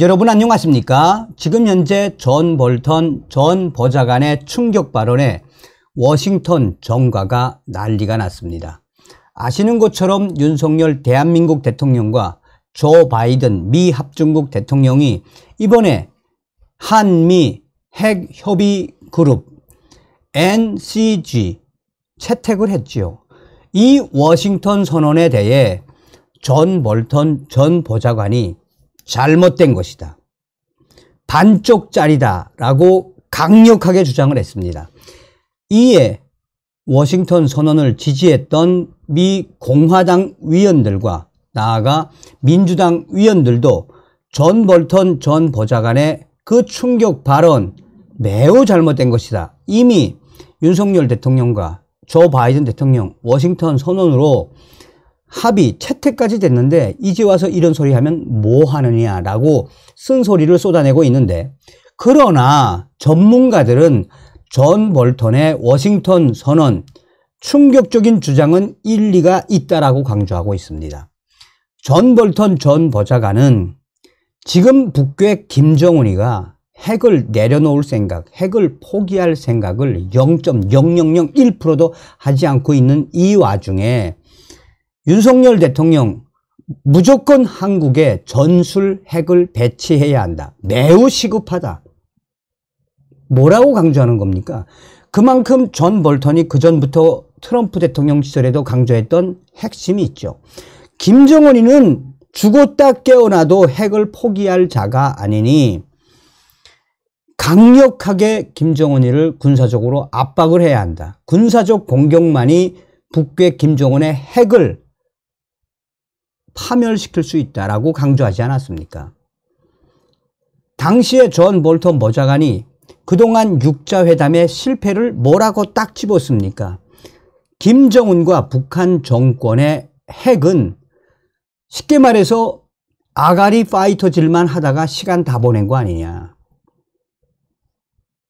여러분 안녕하십니까? 지금 현재 존 볼턴 전 보좌관의 충격 발언에 워싱턴 정가가 난리가 났습니다. 아시는 것처럼 윤석열 대한민국 대통령과 조 바이든 미 합중국 대통령이 이번에 한미 핵협의 그룹 NCG 채택을 했지요. 이 워싱턴 선언에 대해 존 볼턴 전 보좌관이 잘못된 것이다. 반쪽짜리다. 라고 강력하게 주장을 했습니다. 이에 워싱턴 선언을 지지했던 미 공화당 위원들과 나아가 민주당 위원들도 존 볼턴 전 보좌관의 그 충격 발언 매우 잘못된 것이다. 이미 윤석열 대통령과 조 바이든 대통령 워싱턴 선언으로 합의 채택까지 됐는데 이제 와서 이런 소리 하면 뭐 하느냐라고 쓴소리를 쏟아내고 있는데 그러나 전문가들은 존 볼턴의 워싱턴 선언 충격적인 주장은 일리가 있다라고 강조하고 있습니다. 존 볼턴 전 보좌관은 지금 북괴 김정은이가 핵을 내려놓을 생각, 핵을 포기할 생각을 0.0001%도 하지 않고 있는 이 와중에 윤석열 대통령 무조건 한국에 전술 핵을 배치해야 한다. 매우 시급하다. 뭐라고 강조하는 겁니까? 그만큼 존 볼턴이 그전부터 트럼프 대통령 시절에도 강조했던 핵심이 있죠. 김정은이는 죽었다 깨어나도 핵을 포기할 자가 아니니 강력하게 김정은이를 군사적으로 압박을 해야 한다. 군사적 공격만이 북괴 김정은의 핵을 파멸시킬 수 있다라고 강조하지 않았습니까? 당시에 존 볼턴 보좌관이 그동안 육자회담의 실패를 뭐라고 딱 집었습니까? 김정은과 북한 정권의 핵은 쉽게 말해서 아가리 파이터질만 하다가 시간 다 보낸 거 아니냐.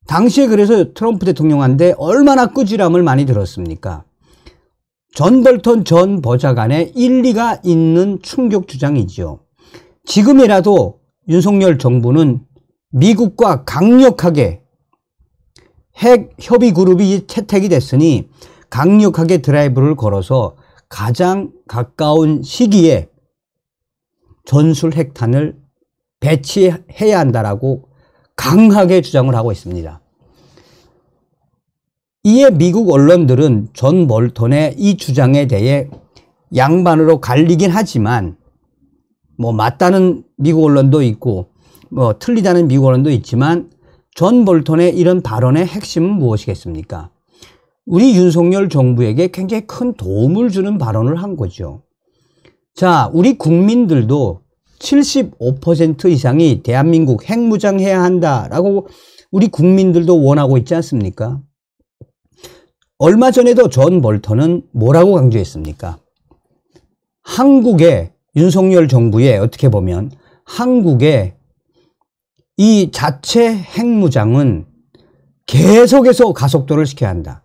당시에 그래서 트럼프 대통령한테 얼마나 꾸지람을 많이 들었습니까? 전덜턴 전 보좌관의 일리가 있는 충격 주장이지요. 지금이라도 윤석열 정부는 미국과 강력하게 핵 협의 그룹이 채택이 됐으니 강력하게 드라이브를 걸어서 가장 가까운 시기에 전술 핵탄을 배치해야 한다라고 강하게 주장을 하고 있습니다. 이에 미국 언론들은 존 몰턴의 이 주장에 대해 양반으로 갈리긴 하지만 뭐 맞다는 미국 언론도 있고 뭐 틀리다는 미국 언론도 있지만 존몰턴의 이런 발언의 핵심은 무엇이겠습니까? 우리 윤석열 정부에게 굉장히 큰 도움을 주는 발언을 한 거죠. 자, 우리 국민들도 75% 이상이 대한민국 핵무장해야 한다라고 우리 국민들도 원하고 있지 않습니까? 얼마 전에도 존 볼턴은 뭐라고 강조했습니까? 한국의 윤석열 정부의 어떻게 보면 한국의 이 자체 핵무장은 계속해서 가속도를 시켜야 한다.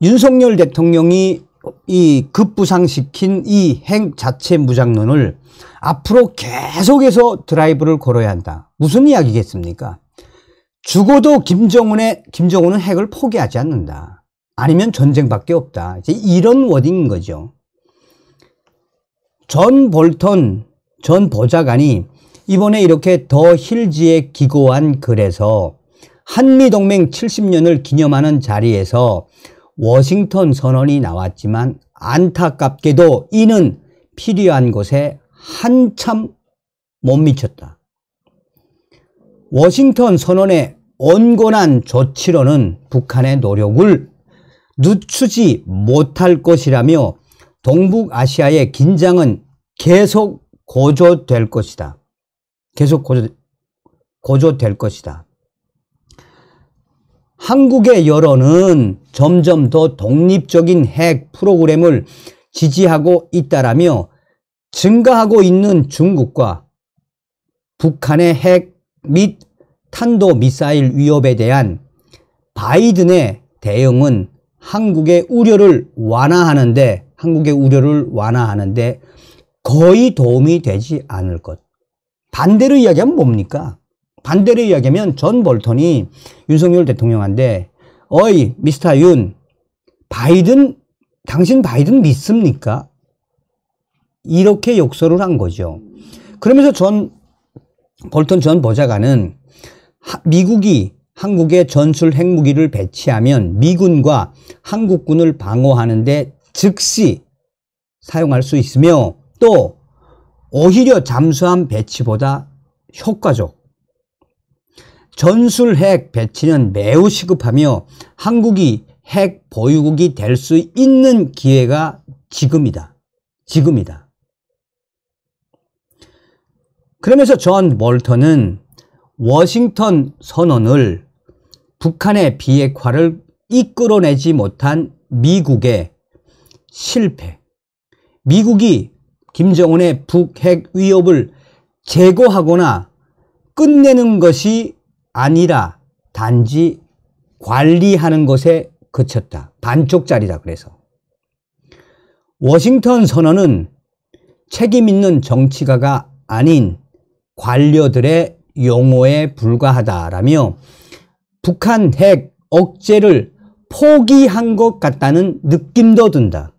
윤석열 대통령이 이 급부상시킨 이 핵 자체 무장론을 앞으로 계속해서 드라이브를 걸어야 한다. 무슨 이야기겠습니까? 죽어도 김정은의 김정은은 핵을 포기하지 않는다. 아니면 전쟁밖에 없다. 이제 이런 워딩인 거죠. 전 볼턴 전 보좌관이 이번에 이렇게 더 힐지에 기고한 글에서 한미동맹 70년을 기념하는 자리에서 워싱턴 선언이 나왔지만 안타깝게도 이는 필요한 곳에 한참 못 미쳤다. 워싱턴 선언의 온건한 조치로는 북한의 노력을 늦추지 못할 것이라며 동북아시아의 긴장은 계속 고조될 것이다. 계속 고조, 고조될 것이다. 한국의 여론은 점점 더 독립적인 핵 프로그램을 지지하고 있다라며 증가하고 있는 중국과 북한의 핵 및 탄도 미사일 위협에 대한 바이든의 대응은 한국의 우려를 완화하는데 한국의 우려를 완화하는데 거의 도움이 되지 않을 것. 반대로 이야기하면 뭡니까? 반대로 이야기하면 전 볼턴이 윤석열 대통령한테 어이 미스터 윤 바이든 당신 바이든 믿습니까? 이렇게 욕설을 한 거죠. 그러면서 전 볼턴 전 보좌관은 미국이 한국에 전술 핵무기를 배치하면 미군과 한국군을 방어하는데 즉시 사용할 수 있으며 또 오히려 잠수함 배치보다 효과적. 전술 핵 배치는 매우 시급하며 한국이 핵 보유국이 될 수 있는 기회가 지금이다. 지금이다. 그러면서 존 몰턴은 워싱턴 선언을 북한의 비핵화를 이끌어내지 못한 미국의 실패. 미국이 김정은의 북핵 위협을 제거하거나 끝내는 것이 아니라 단지 관리하는 것에 그쳤다. 반쪽짜리다 그래서. 워싱턴 선언은 책임 있는 정치가가 아닌 관료들의 용어에 불과하다라며 북한 핵 억제를 포기한 것 같다는 느낌도 든다.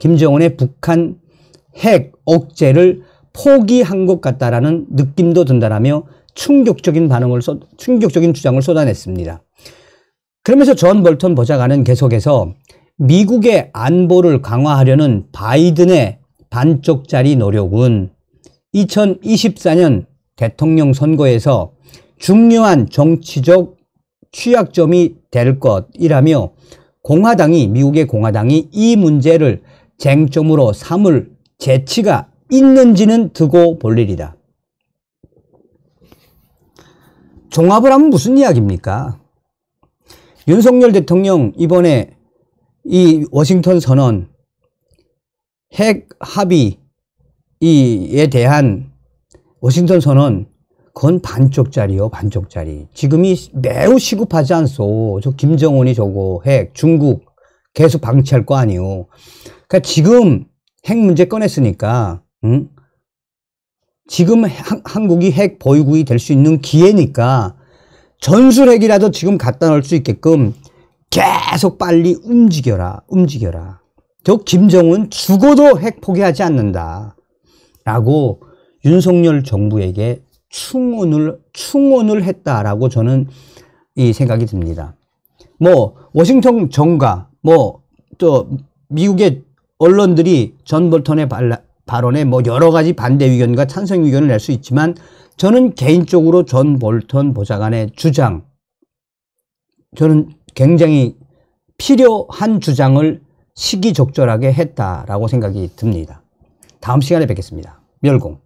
김정은의 북한 핵 억제를 포기한 것 같다라는 느낌도 든다라며 충격적인 반응을 쏟, 충격적인 주장을 쏟아냈습니다. 그러면서 존 볼턴 보좌관은 계속해서 미국의 안보를 강화하려는 바이든의 반쪽짜리 노력은 2024년 대통령 선거에서 중요한 정치적 취약점이 될 것이라며 공화당이 미국의 공화당이 이 문제를 쟁점으로 삼을 재치가 있는지는 두고 볼 일이다. 종합을 하면 무슨 이야기입니까? 윤석열 대통령 이번에 이 워싱턴 선언 핵 합의에 대한 워싱턴 선언 그건 반쪽짜리요, 반쪽짜리. 지금이 매우 시급하지 않소. 저 김정은이 저거 핵, 중국 계속 방치할 거 아니오. 그러니까 지금 핵 문제 꺼냈으니까, 응? 지금 한, 한국이 핵 보유국이 될 수 있는 기회니까 전술핵이라도 지금 갖다 놓을 수 있게끔 계속 빨리 움직여라, 움직여라. 저 김정은 죽어도 핵 포기하지 않는다. 라고 윤석열 정부에게 충원을 충원을 했다라고 저는 이 생각이 듭니다. 뭐 워싱턴 정가 뭐 또 미국의 언론들이 전 볼턴의 발언에뭐 여러 가지 반대 의견과 찬성 의견을 낼 수 있지만 저는 개인적으로 전 볼턴 보좌관의 주장 저는 굉장히 필요한 주장을 시기적절하게 했다라고 생각이 듭니다. 다음 시간에 뵙겠습니다. 멸공.